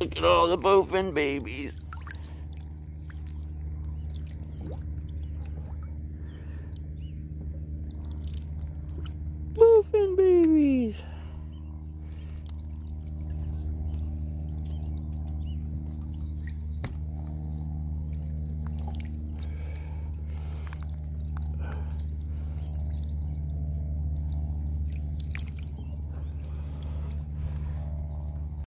Look at all the bowfin babies. Bowfin babies.